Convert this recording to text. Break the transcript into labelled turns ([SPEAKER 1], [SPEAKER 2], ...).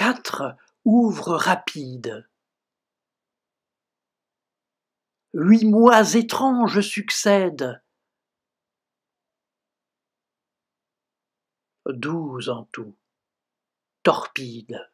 [SPEAKER 1] Quatre
[SPEAKER 2] ouvre rapide.
[SPEAKER 1] Huit mois étranges succèdent. Douze en tout,
[SPEAKER 3] torpides.